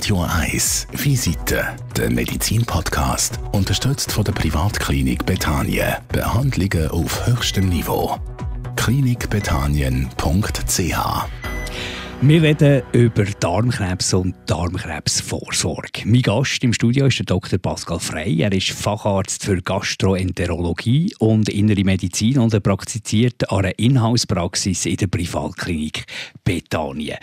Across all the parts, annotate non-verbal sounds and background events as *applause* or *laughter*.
Radio 1 Visite, der Medizin-Podcast, unterstützt von der Privatklinik Betanien. Behandlungen auf höchstem Niveau. klinikbetanien.ch wir reden über Darmkrebs und Darmkrebsvorsorge. Mein Gast im Studio ist der Dr. Pascal Frey. Er ist Facharzt für Gastroenterologie und Innere Medizin und er praktiziert an einer Inhouse-Praxis in der Privatklinik Bethanien.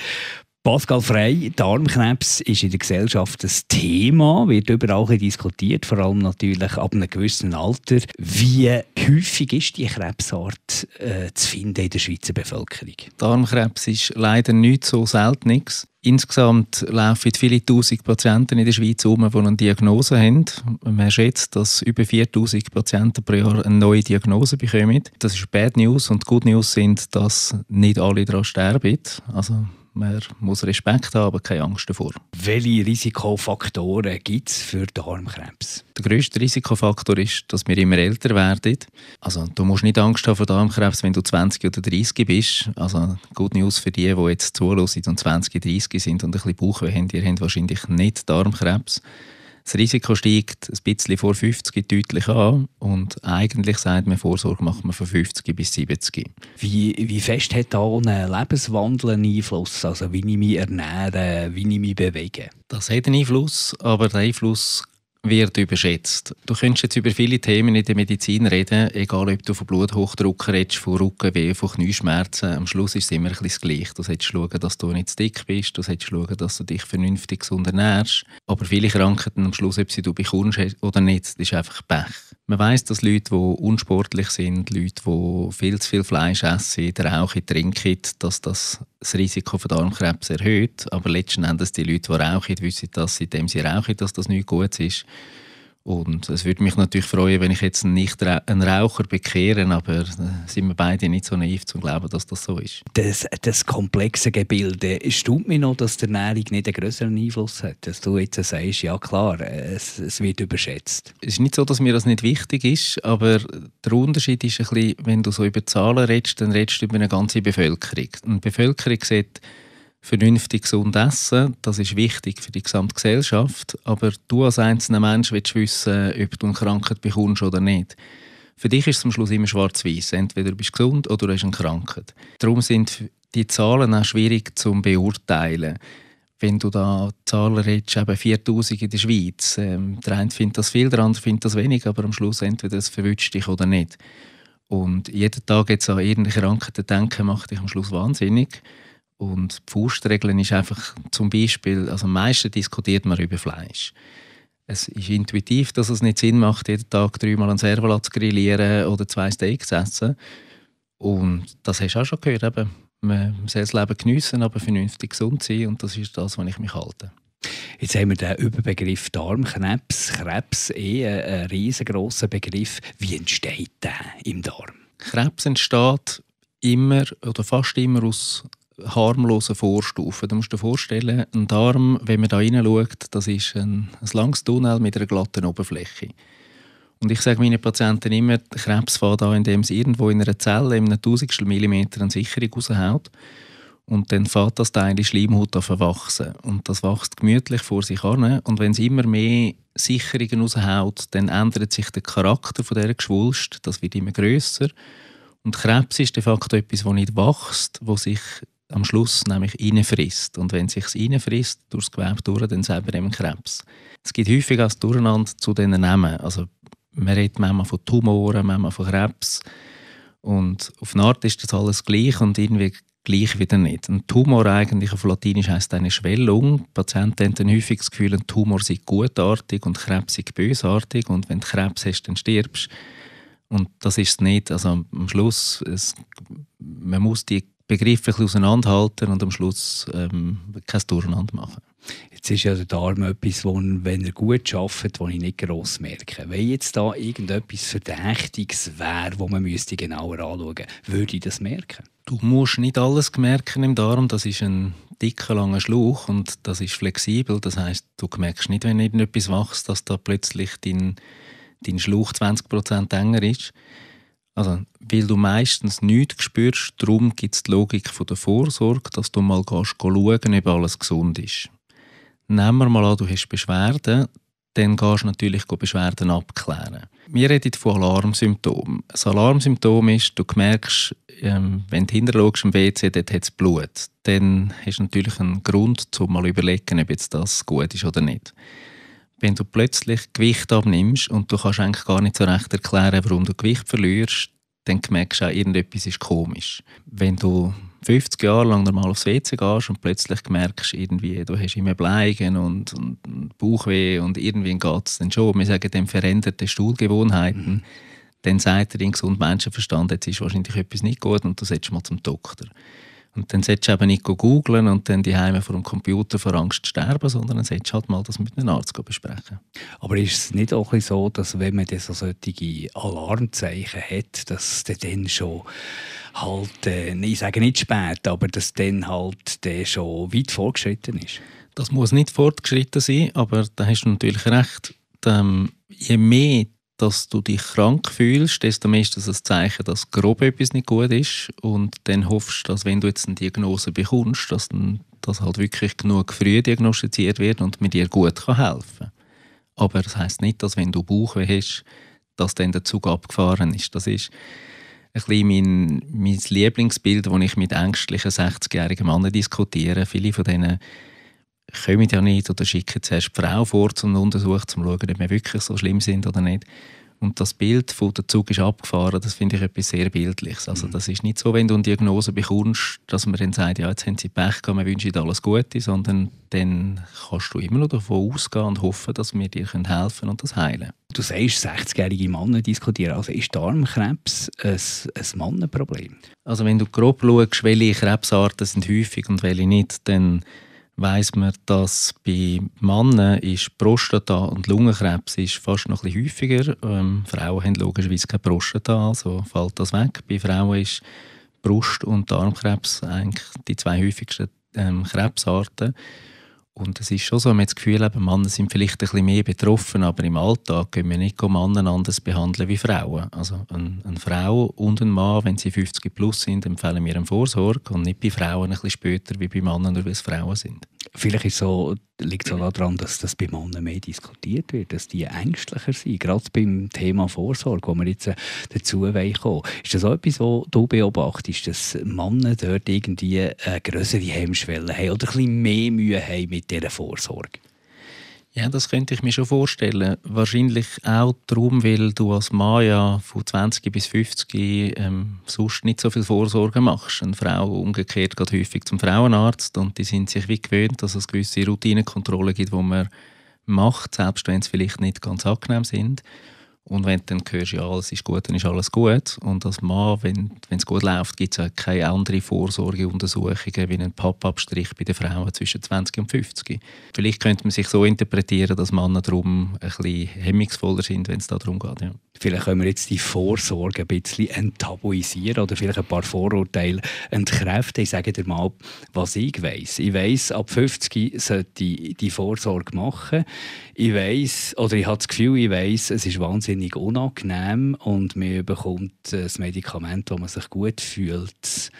Pascal Frey, Darmkrebs ist in der Gesellschaft ein Thema, wird überall diskutiert, vor allem natürlich ab einem gewissen Alter. Wie häufig ist die Krebsart äh, zu finden in der Schweizer Bevölkerung? Darmkrebs ist leider nicht so selten. Nichts. Insgesamt laufen viele tausend Patienten in der Schweiz um, die eine Diagnose haben. Man schätzt, dass über 4000 Patienten pro Jahr eine neue Diagnose bekommen. Das ist Bad News und Good News sind, dass nicht alle daran sterben. Also man muss Respekt haben, aber keine Angst davor. Welche Risikofaktoren gibt es für Darmkrebs? Der grösste Risikofaktor ist, dass wir immer älter werden. Also, du musst nicht Angst haben vor Darmkrebs, wenn du 20 oder 30 bist. Also, Good News für die, die jetzt zuhören und 20, 30 sind und ein bisschen Bauchweh haben. Ihr habt wahrscheinlich nicht Darmkrebs. Das Risiko steigt ein bisschen vor 50 deutlich an und eigentlich sagt man, Vorsorge macht man von 50 bis 70. Wie, wie fest hat da ein Lebenswandel einen Einfluss? Also wie ich mich ernähre, wie ich mich bewege? Das hat einen Einfluss, aber der Einfluss wird überschätzt. Du könntest jetzt über viele Themen in der Medizin reden, egal ob du von Bluthochdruck redest, von Rückenweh, von Knieschmerzen. Am Schluss ist es immer ein bisschen das Gleiche. Du solltest schauen, dass du nicht zu dick bist, du solltest schauen, dass du dich vernünftig gesund ernährst. Aber viele Krankheiten am Schluss, ob sie du bekommst oder nicht, das ist einfach Pech. Man weiß, dass Leute, die unsportlich sind, Leute, die viel zu viel Fleisch essen, rauchen, trinken, dass das das Risiko von Darmkrebs erhöht. Aber letzten Endes die Leute, die rauchen, wissen, dass sie, indem sie rauchen, dass das nicht gut ist. Und es würde mich natürlich freuen, wenn ich jetzt nicht einen Raucher bekehre, aber äh, sind wir beide nicht so naiv zu Glauben, dass das so ist. Das, das komplexe Gebilde stimmt mir noch, dass die Ernährung nicht einen größeren Einfluss hat. Dass du jetzt sagst, ja klar, es, es, wird überschätzt. Es ist nicht so, dass mir das nicht wichtig ist, aber der Unterschied ist ein bisschen, wenn du so über Zahlen redest, dann redest du über eine ganze Bevölkerung. Eine Bevölkerung sieht vernünftig gesund essen, das ist wichtig für die gesamte Gesellschaft, aber du als einzelner Mensch willst wissen, ob du eine Krankheit bekommst oder nicht. Für dich ist es am Schluss immer schwarz weiß Entweder du bist gesund oder du hast eine Krankheit. Darum sind die Zahlen auch schwierig zu beurteilen. Wenn du da Zahlen redest, eben 4000 in der Schweiz, ähm, der eine findet das viel, der andere findet das wenig, aber am Schluss entweder es verwünscht dich oder nicht. Und jeden Tag jetzt an irgendeine Krankheit denken, macht dich am Schluss wahnsinnig. Und die Faustregeln ist einfach zum Beispiel, also am meisten diskutiert man über Fleisch. Es ist intuitiv, dass es nicht Sinn macht, jeden Tag dreimal einen Servolat zu grillieren oder zwei Steaks zu essen. Und das hast du auch schon gehört. Eben. Man soll das Leben geniessen, aber vernünftig gesund sein. Und das ist das, was ich mich halte. Jetzt haben wir den Überbegriff Darmkrebs. Krebs eh äh, ein riesengroßer Begriff. Wie entsteht der im Darm? Krebs entsteht immer oder fast immer aus harmlosen Vorstufen. Du musst dir vorstellen, ein Darm, wenn man da hineinschaut, das ist ein, ein langes Tunnel mit einer glatten Oberfläche. Und ich sage meinen Patienten immer, der Krebs fährt an, indem es irgendwo in einer Zelle in einem Tausendstel Millimeter eine Sicherung raushaut. Und dann fährt das Teil die Schleimhaut an verwachsen. Und das wächst gemütlich vor sich an. Und wenn es immer mehr Sicherungen raushaut, dann ändert sich der Charakter von dieser Geschwulst. Das wird immer grösser. Und Krebs ist de facto etwas, das nicht wächst, wo sich am Schluss nämlich reinfrisst. Und wenn es sich reinfrisst, das Gewebe durch, dann selber eben Krebs. Es gibt häufig als Durcheinander zu diesen Namen. Also man redet manchmal von Tumoren, manchmal von Krebs. Und auf eine Art ist das alles gleich und irgendwie gleich wieder nicht. Ein Tumor eigentlich auf Latinisch heisst eine Schwellung. Die Patienten haben dann häufig das Gefühl, ein Tumor sei gutartig und Krebs sei bösartig und wenn du Krebs hast, dann stirbst. Und das ist es nicht. Also am Schluss, es, man muss die Begriffe auseinanderhalten und am Schluss ähm, kein Durcheinander machen. Jetzt ist ja der Darm etwas, wo, wenn er gut arbeitet, wo ich nicht gross merke. Wenn jetzt da irgendetwas Verdächtiges wäre, wo man müsste genauer anschauen müsste, würde ich das merken? Du musst nicht alles merken im Darm. Das ist ein dicker, langer Schlauch und das ist flexibel. Das heißt, du merkst nicht, wenn irgendetwas wächst, dass da plötzlich dein, dein Schlauch 20% enger ist. Also, weil du meistens nichts spürst, darum gibt es die Logik von der Vorsorge, dass du mal gehst, schauen ob alles gesund ist. Nehmen wir mal an, du hast Beschwerden, dann gehst du natürlich Beschwerden abklären. Wir reden von Alarmsymptomen. Das Alarmsymptom ist, du merkst, ähm, wenn du hinterlogst im WC, dort hat es Blut. Dann hast du natürlich einen Grund, um mal überlegen, ob jetzt das gut ist oder nicht wenn du plötzlich Gewicht abnimmst und du kannst eigentlich gar nicht so recht erklären, warum du Gewicht verlierst, dann merkst du auch, irgendetwas ist komisch. Wenn du 50 Jahre lang normal aufs WC gehst und plötzlich merkst, irgendwie, du hast immer Bleigen und, und, Bauchweh und irgendwie geht es dann schon. Wir sagen dem veränderte Stuhlgewohnheiten. Mhm. Dann sagt er in gesundem Menschenverstand, jetzt ist wahrscheinlich etwas nicht gut und du solltest mal zum Doktor. Und dann solltest du eben nicht googeln und dann die Heime vor dem Computer vor Angst sterben, sondern dann solltest du halt mal das mit einem Arzt besprechen. Aber ist es nicht auch so, dass wenn man so solche Alarmzeichen hat, dass der dann schon halt, äh, ich sage nicht spät, aber dass dann halt der schon weit vorgeschritten ist? Das muss nicht fortgeschritten sein, aber da hast du natürlich recht. Ähm, je mehr dass du dich krank fühlst, desto mehr ist das ein Zeichen, dass grob etwas nicht gut ist. Und dann hoffst du, dass wenn du jetzt eine Diagnose bekommst, dass dann das halt wirklich genug früh diagnostiziert wird und mir dir gut kann helfen kann. Aber das heißt nicht, dass wenn du Bauchweh hast, dass dann der Zug abgefahren ist. Das ist ein bisschen mein, mein Lieblingsbild, das ich mit ängstlichen 60-jährigen Männern diskutiere. Viele von denen kommen ja nicht oder schicken zuerst die Frau vor zum Untersuch, um zu schauen, ob wir wirklich so schlimm sind oder nicht. Und das Bild von der Zug ist abgefahren, das finde ich etwas sehr Bildliches. Also mhm. das ist nicht so, wenn du eine Diagnose bekommst, dass man dann sagt, ja, jetzt haben sie Pech gehabt, wir wünschen ihnen alles Gute, sondern dann kannst du immer noch davon ausgehen und hoffen, dass wir dir helfen können und das heilen. Du sagst, 60-jährige Männer diskutieren. Also ist Darmkrebs ein, ein Mannenproblem? Also wenn du grob schaust, welche Krebsarten sind häufig und welche nicht, dann weiß man, dass bei Männern ist Prostata- und Lungenkrebs ist fast noch ein bisschen häufiger. Ähm, Frauen haben logischerweise keine Prostata, also fällt das weg. Bei Frauen ist Brust- und Darmkrebs eigentlich die zwei häufigsten ähm, Krebsarten. Und es ist schon so, wir haben das Gefühl, eben, Männer sind vielleicht ein bisschen mehr betroffen, aber im Alltag können wir nicht Männer anders behandeln wie Frauen. Also eine, eine Frau und ein Mann, wenn sie 50 plus sind, empfehlen wir eine Vorsorge und nicht bei Frauen ein bisschen später wie bei Männern, nur weil es Frauen sind. Vielleicht ist so, liegt es auch daran, dass das bei Männern mehr diskutiert wird, dass die ängstlicher sind, gerade beim Thema Vorsorge, wo wir jetzt äh, dazu kommen Ist das auch etwas, was du beobachtest, dass Männer dort irgendwie eine äh, größere Hemmschwelle haben oder ein bisschen mehr Mühe haben mit dieser Vorsorge? Ja, das könnte ich mir schon vorstellen. Wahrscheinlich auch darum, weil du als Maya von 20 bis 50 ähm, sonst nicht so viel Vorsorge machst. Eine Frau umgekehrt geht häufig zum Frauenarzt und die sind sich wie gewöhnt, dass es gewisse Routinenkontrollen gibt, die man macht, selbst wenn sie vielleicht nicht ganz angenehm sind. Und wenn du dann hörst, ja, alles ist gut, dann ist alles gut. Und als Mann, wenn es gut läuft, gibt es auch keine anderen Vorsorgeuntersuchungen wie einen Pappabstrich bei den Frauen zwischen 20 und 50. Vielleicht könnte man sich so interpretieren, dass Männer darum ein bisschen hemmungsvoller sind, wenn es darum geht. Ja. Vielleicht können wir jetzt die Vorsorge ein bisschen enttabuisieren oder vielleicht ein paar Vorurteile entkräften. Ich sage dir mal, was ich weiß. Ich weiß, ab 50 sollte ich die Vorsorge machen. Ich weiß, oder ich habe das Gefühl, ich weiß, es ist wahnsinnig wahnsinnig unangenehm und man bekommt ein äh, Medikament, wo man sich gut fühlt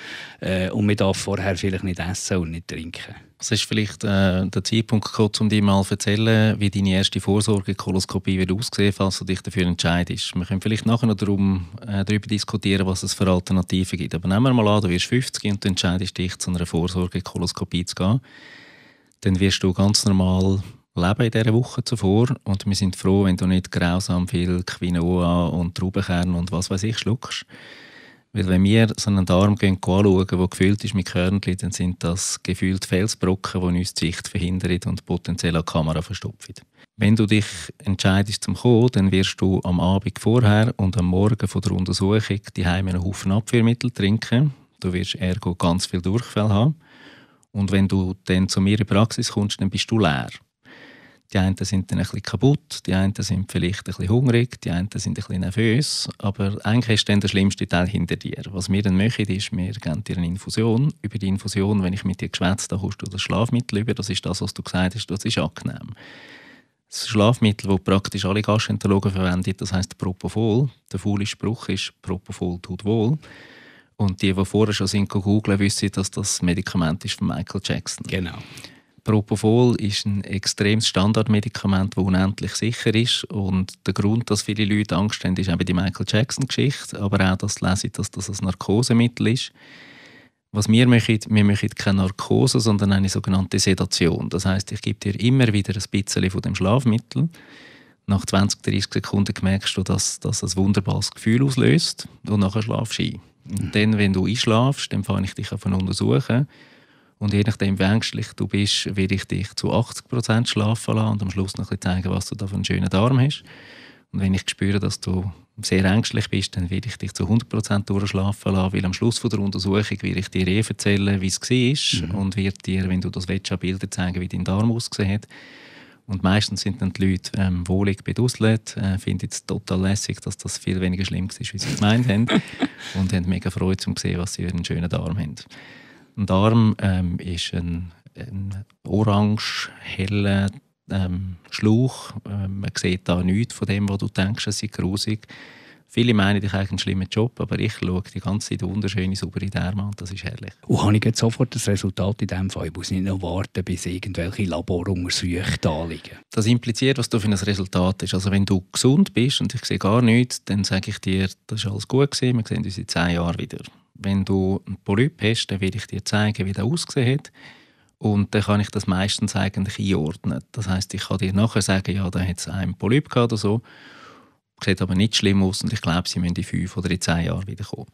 äh, und man darf vorher vielleicht nicht essen und nicht trinken. Es ist vielleicht äh, der Zeitpunkt gekommen, um dir mal zu erzählen, wie deine erste Vorsorgekoloskopie wird aussehen, falls du dich dafür entscheidest. Wir können vielleicht nachher noch darum, äh, darüber diskutieren, was es für Alternativen gibt. Aber nehmen wir mal an, du wirst 50 und du entscheidest dich, zu einer Vorsorgekoloskopie zu gehen. Dann wirst du ganz normal Leben in dieser Woche zuvor und wir sind froh, wenn du nicht grausam viel Quinoa und Traubenkern und was weiß ich schluckst. Weil wenn wir so einen Darm gehen, anschauen, der gefüllt ist mit Körnchen, dann sind das gefühlt Felsbrocken, die uns die Sicht verhindern und potenziell an die Kamera verstopfen. Wenn du dich entscheidest zum Kommen, dann wirst du am Abend vorher und am Morgen von der Untersuchung die einen Haufen Abführmittel trinken. Du wirst ergo ganz viel Durchfall haben. Und wenn du dann zu mir in die Praxis kommst, dann bist du leer. Die einen sind dann ein bisschen kaputt, die einen sind vielleicht ein bisschen hungrig, die einen sind ein bisschen nervös. Aber eigentlich ist dann der schlimmste Teil hinter dir. Was wir dann machen, ist, wir geben dir eine Infusion. Über die Infusion, wenn ich mit dir geschwätzt habe, kommst du das Schlafmittel über. Das ist das, was du gesagt hast, das ist angenehm. Das Schlafmittel, das praktisch alle Gastroenterologen verwenden, das heisst Propofol. Der faule Spruch ist, Propofol tut wohl. Und die, die vorher schon sind, googeln, wissen, dass das Medikament ist von Michael Jackson. Genau. Propofol ist ein extremes Standardmedikament, das unendlich sicher ist. Und der Grund, dass viele Leute Angst haben, ist eben die Michael Jackson-Geschichte, aber auch, dass lese dass das ein Narkosemittel ist. Was wir möchten, wir möchten keine Narkose, sondern eine sogenannte Sedation. Das heißt, ich gebe dir immer wieder ein bisschen von dem Schlafmittel. Nach 20, 30 Sekunden merkst du, dass das ein wunderbares Gefühl auslöst und nachher schlafst du ein. Und mhm. dann, wenn du einschlafst, dann fange ich dich an untersuchen und je nachdem, wie ängstlich du bist, werde ich dich zu 80% schlafen lassen und am Schluss noch ein zeigen, was du da für einen schönen Darm hast. Und wenn ich spüre, dass du sehr ängstlich bist, dann werde ich dich zu 100% durchschlafen lassen, weil am Schluss von der Untersuchung werde ich dir eh erzählen, wie es war mhm. und werde dir, wenn du das willst, auch Bilder zeigen, wie dein Darm ausgesehen hat. Und meistens sind dann die Leute ähm, wohlig bedusselt, äh, finden es total lässig, dass das viel weniger schlimm war, wie sie gemeint haben *laughs* und haben mega Freude, um zu sehen, was sie für einen schönen Darm haben. Und Arm ähm, ist ein, ein orange heller ähm, Schlauch. Ähm, man sieht da nichts von dem, was du denkst, es sei grusig. Viele meinen, ich habe einen schlimmen Job, aber ich schaue die ganze Zeit wunderschöne, saubere Därme an. Das ist herrlich. Und habe ich jetzt sofort das Resultat in diesem Fall? Ich muss nicht noch warten, bis irgendwelche Laboruntersuchungen da liegen. Das impliziert, was du für ein Resultat hast. Also wenn du gesund bist und ich sehe gar nichts, dann sage ich dir, das war alles gut gewesen, wir sehen uns in zehn Jahren wieder wenn du einen Polyp hast, dann werde ich dir zeigen, wie der ausgesehen hat. Und dann kann ich das meistens eigentlich einordnen. Das heißt, ich kann dir nachher sagen, ja, da hat es einen Polyp gehabt oder so. Sieht aber nicht schlimm aus und ich glaube, sie müssen in fünf oder in zehn Jahren wiederkommen.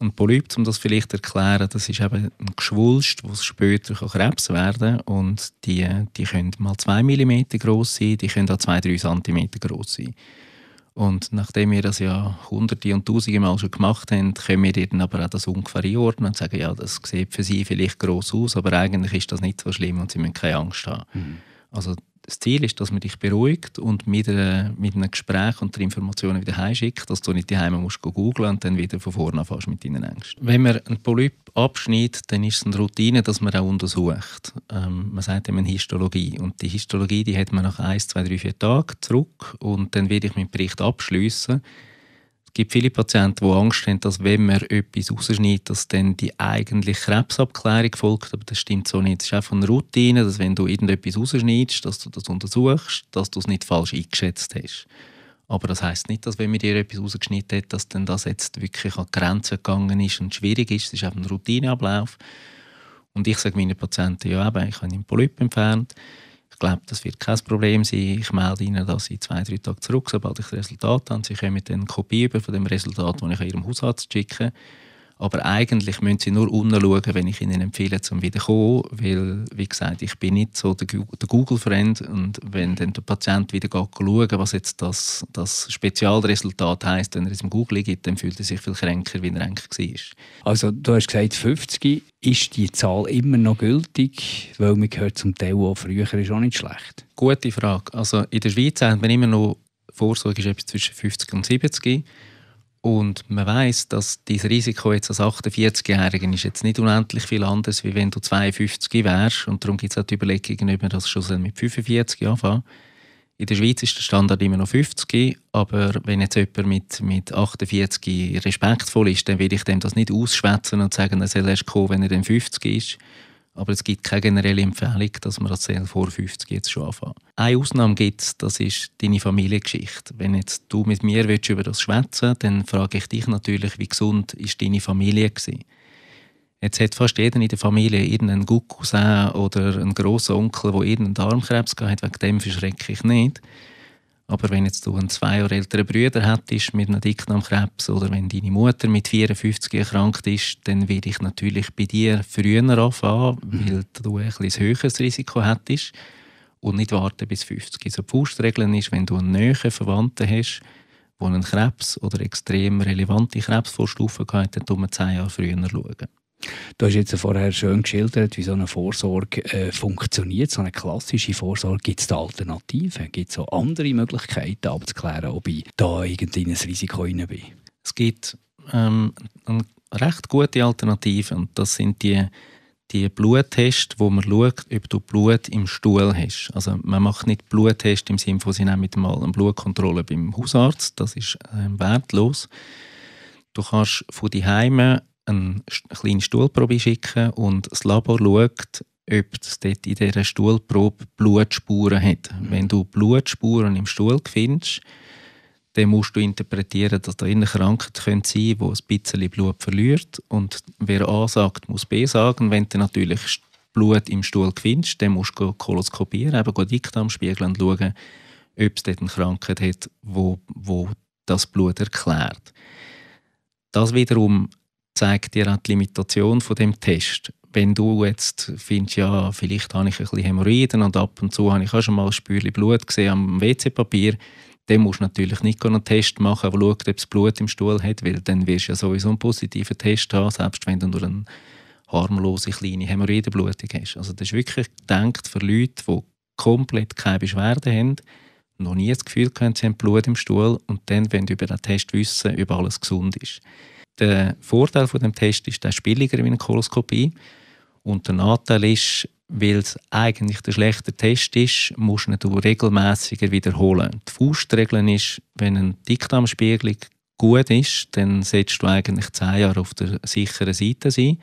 Ein Polyp, um das vielleicht zu erklären, das ist eben ein Geschwulst, das später Krebs werden kann. Und die, die können mal 2 mm groß sein, die können auch 2-3 cm groß sein. Und nachdem wir das ja hunderte und tausende Mal schon gemacht haben, können wir dann aber auch das ungefähr einordnen und sagen, ja, das sieht für sie vielleicht gross aus, aber eigentlich ist das nicht so schlimm und sie müssen keine Angst haben. Mhm. Also das Ziel ist, dass man dich beruhigt und mit, einer, mit einem Gespräch und der Informationen wieder heimschickt, dass du nicht die Heime musst googeln und dann wieder von vorne anfängst mit deinen Ängsten. Wenn man einen Polyp abschneidet, dann ist es eine Routine, dass man auch untersucht. Ähm, man sagt eben Histologie und die Histologie, die hat man nach 1, 2, 3, 4 Tagen zurück und dann werde ich meinen Bericht abschliessen gibt viele Patienten, die Angst haben, dass wenn man etwas rausschneidet, dass dann die eigentliche Krebsabklärung folgt. Aber das stimmt so nicht. Es ist einfach eine Routine, dass wenn du irgendetwas rausschneidest, dass du das untersuchst, dass du es nicht falsch eingeschätzt hast. Aber das heißt nicht, dass wenn man dir etwas rausgeschnitten hat, dass dann das jetzt wirklich an Grenzen gegangen ist und schwierig ist. Es ist einfach ein Routineablauf. Und ich sage meinen Patienten, ja eben, ich habe einen Polyp entfernt glaube, das wird kein Problem sein. Ich melde Ihnen das in zwei, drei Tagen zurück, sobald ich das Resultat habe. Sie können mit den Kopie über von dem Resultat, das ich an Ihrem Hausarzt schicke. Aber eigentlich müssen sie nur unten schauen, wenn ich ihnen empfehle, zum wiederkommen, weil, wie gesagt, ich bin nicht so der, Google-Friend und wenn dann der Patient wieder schaut, was jetzt das, das Spezialresultat heisst, wenn er es im Google gibt, dann fühlt er sich viel kränker, wie er eigentlich war. Also du hast gesagt, 50 ist die Zahl immer noch gültig? Weil man gehört zum Teil auch früher, ist auch nicht schlecht. Gute Frage. Also in der Schweiz haben wir immer noch Vorsorge ist etwas zwischen 50 und 70 und man weiß, dass dieses Risiko jetzt als 48 jähriger ist jetzt nicht unendlich viel anders, wie wenn du 52 wärst. Und darum gibt es auch die Überlegungen, ob man das schon mit 45 anfangen In der Schweiz ist der Standard immer noch 50, aber wenn jetzt jemand mit, mit 48 respektvoll ist, dann will ich dem das nicht ausschwätzen und sagen, er soll erst kommen, wenn er dann 50 ist. Aber es gibt keine generelle Empfehlung, dass man das vor 50 jetzt schon anfangen. Eine Ausnahme gibt es, das ist deine Familiengeschichte. Wenn jetzt du mit mir willst, über das schwätzen dann frage ich dich natürlich, wie gesund ist deine Familie gewesen? Jetzt hat fast jeder in der Familie irgendeinen Cousin oder einen grossen Onkel, der irgendeinen Darmkrebs hatte. Wegen dem verschrecke ich nicht. Aber wenn jetzt du einen zwei oder älteren Brüder hättest mit einem Dickdarmkrebs oder wenn deine Mutter mit 54 erkrankt ist, dann würde ich natürlich bei dir früher anfangen, mhm. weil du ein etwas höheres Risiko hättest und nicht warten bis 50. So die Faustregeln ist, wenn du einen näheren Verwandten hast, der einen Krebs oder extrem relevante Krebsvorstufen hat, dann um zehn Jahre früher schauen. Du hast jetzt vorher schön geschildert, wie so eine Vorsorge äh, funktioniert. So eine klassische Vorsorge. Gibt es da Alternativen? Gibt es so andere Möglichkeiten abzuklären, ob ich da irgendwie ein Risiko hinein bin? Es gibt ähm, eine recht gute Alternative das sind die die Bluttests, wo man schaut, ob du Blut im Stuhl hast. Also man macht nicht Bluttests im Sinne von, sie nehmen mal eine Blutkontrolle beim Hausarzt, das ist äh, wertlos. Du kannst von die Heime einen kleinen Stuhlprobe schicken und das Labor schaut, ob es dort in dieser Stuhlprobe Blutspuren hat. Mhm. Wenn du Blutspuren im Stuhl findest, dann musst du interpretieren, dass da eine Krankheit sein könnte, die ein bisschen Blut verliert. Und wer A sagt, muss B sagen. Wenn du natürlich Blut im Stuhl findest, dann musst du koloskopieren, eben Dickdarm spiegeln und schauen, ob es dort eine Krankheit hat, die das Blut erklärt. Das wiederum zeigt dir auch die Limitation von dem Test. Wenn du jetzt findest, ja, vielleicht habe ich ein bisschen Hämorrhoiden und ab und zu habe ich auch schon mal ein Spürchen Blut gesehen am WC-Papier, dann musst du natürlich nicht einen Test machen, der schaut, ob es Blut im Stuhl hat, weil dann wirst du ja sowieso einen positiven Test haben, selbst wenn du nur eine harmlose kleine Hämorrhoidenblutung hast. Also das ist wirklich gedacht für Leute, die komplett keine Beschwerden haben, noch nie das Gefühl haben, sie haben Blut im Stuhl und dann wenn du über den Test wissen, ob alles gesund ist. Der Vorteil von dem Test ist, der ist billiger wie eine Koloskopie. Und der Nachteil ist, weil es eigentlich der schlechte Test ist, musst du ihn regelmäßiger wiederholen. Die Faustregel ist, wenn eine Dickdarmspiegelung gut ist, dann setzt du eigentlich zehn Jahre auf der sicheren Seite sein.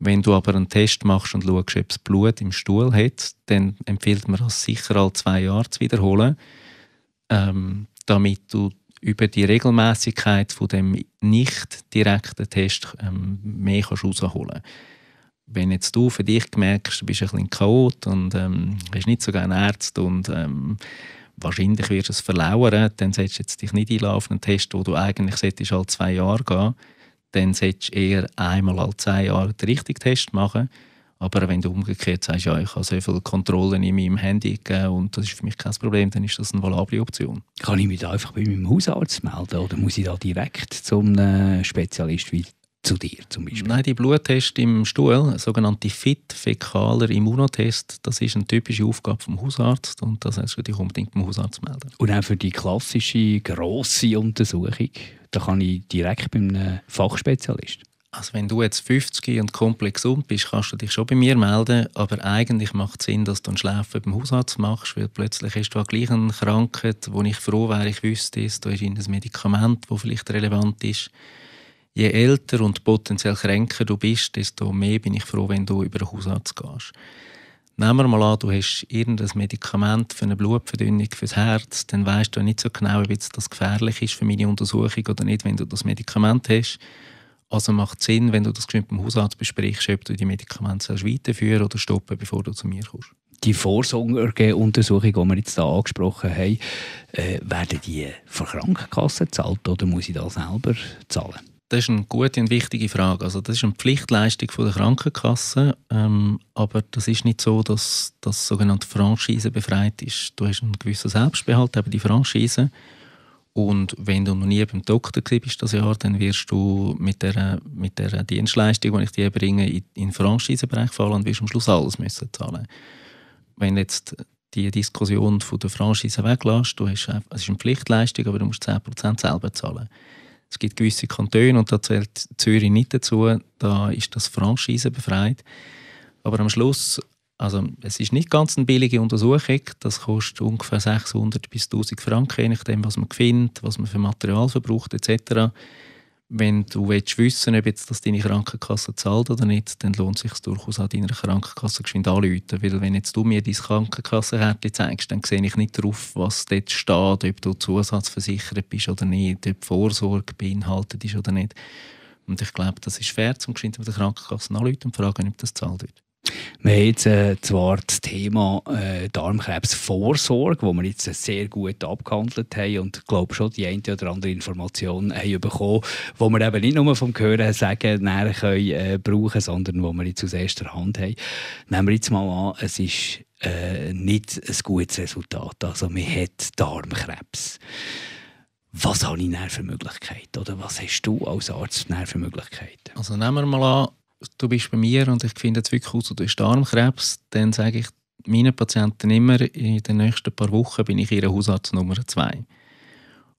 Wenn du aber einen Test machst und schaust, ob es Blut im Stuhl hat, dann empfiehlt man das sicher alle zwei Jahre zu wiederholen, ähm, damit du über die Regelmäßigkeit von dem nicht direkten Test ähm, mehr herausholen rausholen Wenn jetzt du für dich merkst, du bist ein bisschen chaot und ähm, bist nicht so gerne Arzt und ähm, wahrscheinlich wirst du es verlauern, dann setzt jetzt dich nicht einladen auf einen Test, wo du eigentlich solltest, alle zwei Jahre gehen dann solltest du eher einmal alle zwei Jahre den richtigen Test machen aber wenn du umgekehrt sagst, ja, ich habe so viele Kontrollen in meinem Handy und das ist für mich kein Problem, dann ist das eine valable Option. Kann ich mich da einfach bei meinem Hausarzt melden oder muss ich da direkt zum äh, Spezialist wie zu dir zum Beispiel? Nein, die Bluttest im Stuhl, sogenannte fit fäkaler Immunotest, das ist eine typische Aufgabe vom Hausarzt und das heißt, du dich unbedingt beim Hausarzt melden. Und auch für die klassische grosse Untersuchung, da kann ich direkt bei einem äh, Fachspezialist. Also wenn du jetzt 50 und komplett gesund bist, kannst du dich schon bei mir melden, aber eigentlich macht es Sinn, dass du einen Schläfer beim Hausarzt machst, weil plötzlich hast du auch gleich eine Krankheit, wo ich froh wäre, ich wüsste es, da ist ein Medikament, das vielleicht relevant ist. Je älter und potenziell kränker du bist, desto mehr bin ich froh, wenn du über den Hausarzt gehst. Nehmen wir mal an, du hast irgendein Medikament für eine Blutverdünnung, fürs Herz, dann weißt du nicht so genau, ob das gefährlich ist für meine Untersuchung oder nicht, wenn du das Medikament hast. Also macht es Sinn, wenn du das mit dem Hausarzt besprichst, ob du die Medikamente weiterführen oder stoppen, bevor du zu mir kommst. Die Vorsorgeuntersuchung, die wir jetzt hier angesprochen haben, äh, werden die von Krankenkassen gezahlt oder muss ich das selber zahlen? Das ist eine gute und wichtige Frage. Also das ist eine Pflichtleistung von der Krankenkasse, ähm, aber das ist nicht so, dass das sogenannte Franchise befreit ist. Du hast einen gewissen Selbstbehalt, aber die Franchise und wenn du noch nie beim Doktor bist das Jahr, dann wirst du mit der, mit der Dienstleistung, die ich dir bringe, in, in den Franchisebereich fallen und wirst am Schluss alles müssen zahlen. Wenn jetzt die Diskussion von der Franchise weglässt, du hast, es ist eine Pflichtleistung, aber du musst 10% selber zahlen. Es gibt gewisse Kantone, und da zählt Zürich nicht dazu, da ist das Franchise befreit. Aber am Schluss also es ist nicht ganz eine billige Untersuchung, das kostet ungefähr 600 bis 1000 Franken, je nachdem, was man findet, was man für Material verbraucht etc. Wenn du willst wissen ob jetzt das deine Krankenkasse zahlt oder nicht, dann lohnt es sich durchaus an deiner Krankenkasse geschwind anzurufen, weil wenn jetzt du mir dein Krankenkassenhärtchen zeigst, dann sehe ich nicht darauf, was dort steht, ob du zusatzversichert bist oder nicht, ob Vorsorge beinhaltet ist oder nicht. Und ich glaube, das ist fair, zum geschwind mit der Krankenkasse anzurufen und fragen, ob das zahlt wird. Wir haben jetzt äh, zwar das Thema äh, Darmkrebsvorsorge, wo wir jetzt sehr gut abgehandelt haben und ich glaube schon die eine oder andere Information haben bekommen, wo wir eben nicht nur vom Gehören sagen, können äh, brauchen, sondern wo wir jetzt aus erster Hand haben. Nehmen wir jetzt mal an, es ist äh, nicht ein gutes Resultat. Also man hat Darmkrebs. Was habe ich für Möglichkeiten? Oder was hast du als Arzt für Möglichkeiten? Also nehmen wir mal an, du bist bei mir und ich finde es wirklich aus, du hast Darmkrebs, dann sage ich meinen Patienten immer, in den nächsten paar Wochen bin ich ihre Hausarzt Nummer zwei.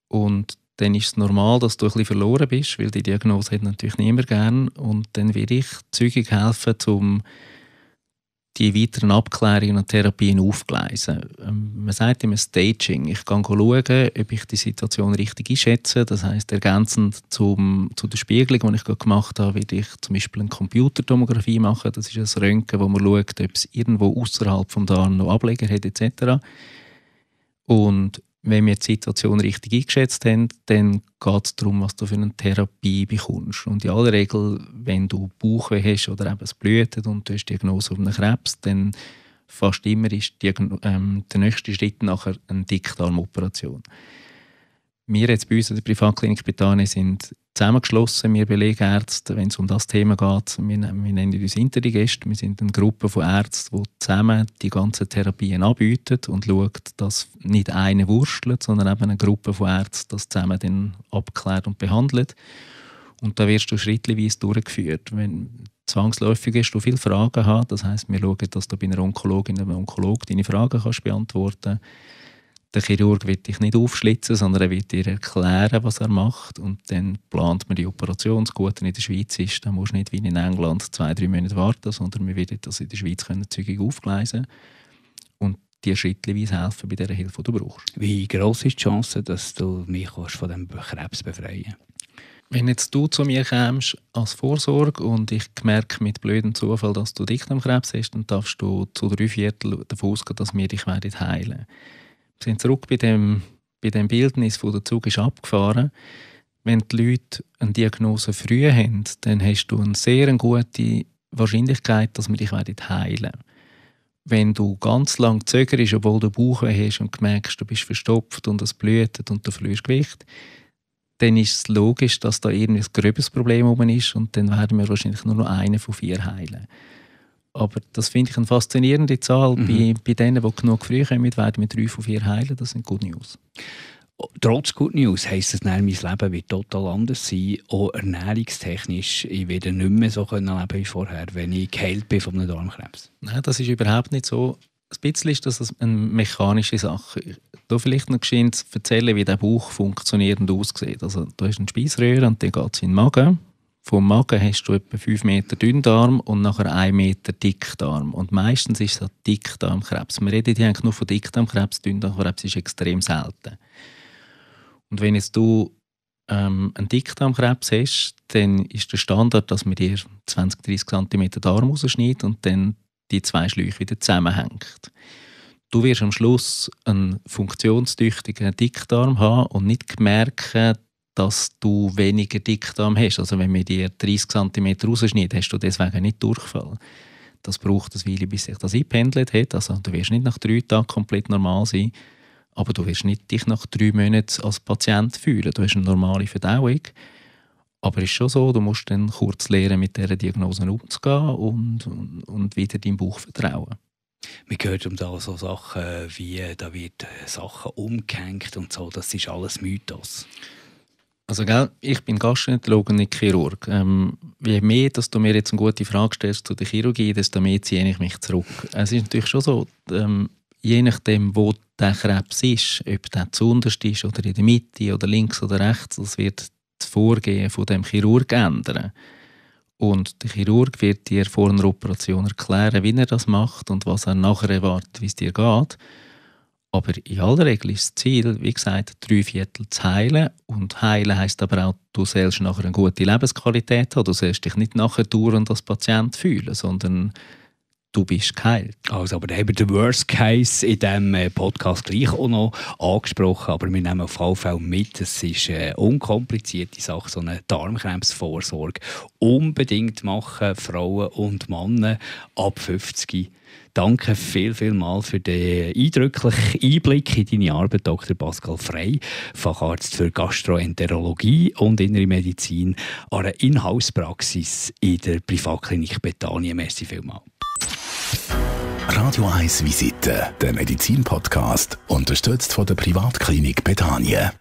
Und dann ist es normal, dass du ein bisschen verloren bist, weil die Diagnose hat natürlich niemand gern. Und dann will ich zügig helfen, um die weiteren Abklärungen und Therapien aufgleisen. Ähm, man sagt immer Staging. Ich gehe schauen, ob ich die Situation richtig einschätze. Das heißt ergänzend zum, zu der Spiegelung, die ich gemacht habe, werde ich zum Beispiel eine Computertomographie machen. Das ist ein Röntgen, wo man schaut, ob es irgendwo außerhalb des Darm noch Ableger hat etc. Und wenn wir die Situation richtig eingeschätzt haben, dann geht es darum, was du für eine Therapie bekommst. Und in aller Regel, wenn du Bauchweh hast oder eben es blutet und du hast Diagnose auf einen Krebs, dann fast immer ist die, ähm, der nächste Schritt nachher eine Dickdarmoperation. operation wir jetzt bei uns in der Privatklinik Britannien sind zusammengeschlossen, wir Belegärzte, wenn es um das Thema geht. Wir, ne-, wir nennen uns Interdigest. Wir sind eine Gruppe von Ärzten, die zusammen die ganzen Therapien anbieten und schaut, dass nicht eine wurstelt, sondern eben eine Gruppe von Ärzten das zusammen dann abklärt und behandelt. Und da wirst du schrittweise durchgeführt. Wenn zwangsläufig ist, du viele Fragen hast, das heißt, wir schauen, dass du bei einer Onkologin, oder einem Onkolog deine Fragen kannst beantworten kannst der Chirurg wird dich nicht aufschlitzen, sondern er wird dir erklären, was er macht. Und dann plant man die Operation. Das Gute in der Schweiz ist, da musst du nicht wie in England zwei, drei Monate warten, sondern wir werden das in der Schweiz können zügig aufgleisen und dir schrittweise helfen bei der Hilfe, die du brauchst. Wie gross ist die Chance, dass du mich von diesem Krebs befreien kannst? Wenn jetzt du zu mir kämst als Vorsorge und ich merke mit blödem Zufall, dass du dich am Krebs hast, dann darfst du zu drei Viertel davon ausgehen, dass wir dich heilen werden sind zurück bei dem, bei dem Bildnis, wo der Zug ist abgefahren wenn die Leute eine Diagnose früh haben, dann hast du eine sehr gute Wahrscheinlichkeit, dass wir dich heilen werden. Wenn du ganz lang zögerst, obwohl du Bauchweh hast und merkst, du bist verstopft und es blüht und du verlierst Gewicht, dann ist es logisch, dass da irgendein gröbes Problem oben ist und dann werden wir wahrscheinlich nur noch einen von vier heilen. Aber das finde ich eine faszinierende Zahl. Mhm. Bei, bei denen, die genug früh kommen, werden wir drei von vier heilen. Das sind Good News. Trotz Good News heisst es mein Leben wird total anders sein. Auch ernährungstechnisch. Ich werde nicht mehr so leben wie vorher, wenn ich geheilt bin von einem Darmkrebs. Nein, das ist überhaupt nicht so. Ein bisschen ist das eine mechanische Sache. Da vielleicht noch geschehen erzählen, wie der Bauch funktioniert und aussieht. Also, du hast ein Speiseröhre und dann geht es in den Magen vom Magen hast du etwa 5 Meter Dünndarm und nachher 1 Meter Dickdarm. Und meistens ist das Dickdarmkrebs. Wir reden hier eigentlich nur von Dickdarmkrebs. Dünndarmkrebs ist extrem selten. Und wenn jetzt du ähm, einen Dickdarmkrebs hast, dann ist der Standard, dass man dir 20-30 cm Darm rausschneidet und dann die zwei Schläuche wieder zusammenhängt. Du wirst am Schluss einen funktionstüchtigen Dickdarm haben und nicht merken, dass du weniger Dickdarm hast. Also wenn man dir 30 cm rausschneidet, hast du deswegen nicht Durchfall. Das braucht eine Weile, bis sich das eingependelt hat. Also du wirst nicht nach drei Tagen komplett normal sein, aber du wirst nicht dich nach drei Monaten als Patient fühlen. Du hast eine normale Verdauung. Aber es ist schon so, du musst dann kurz lernen, mit dieser Diagnose umzugehen und, und, und wieder deinem Bauch vertrauen. Man hört um da so Sachen äh, wie, da wird äh, Sachen umgehängt und so, das ist alles Mythos. Also, gell, ich bin Gastroenterologe, nicht Chirurg. Ähm, je mehr dass du mir jetzt eine gute Frage stellst zu der Chirurgie, desto mehr ziehe ich mich zurück. Es ist natürlich schon so, ähm, je nachdem, wo der Krebs ist, ob der zuunterst ist oder in der Mitte oder links oder rechts, das wird das Vorgehen von dem Chirurg ändern. Und der Chirurg wird dir vor einer Operation erklären, wie er das macht und was er nachher erwartet, wie es dir geht. Aber in aller Regel ist das Ziel, wie gesagt, drei Viertel zu heilen. Und heilen heisst aber auch, du sollst nachher eine gute Lebensqualität haben. Du sollst dich nicht nachher dauernd als Patient fühlen, sondern du bist geheilt. Also, aber da haben wir den Worst Case in diesem äh, Podcast gleich auch noch angesprochen, aber wir nehmen auf jeden Fall mit, es ist eine äh, unkomplizierte Sache, so eine Darmkrebsvorsorge unbedingt machen, Frauen und Männer ab 50 Danke viel, viel mal für den eindrücklichen Einblick in deine Arbeit, Dr. Pascal Frey, Facharzt für Gastroenterologie und Innere Medizin an einer Inhouse-Praxis in der Privatklinik Betania. Merci vielmals. Radio 1 Visite, der Medizin-Podcast, unterstützt von der Privatklinik Betanien.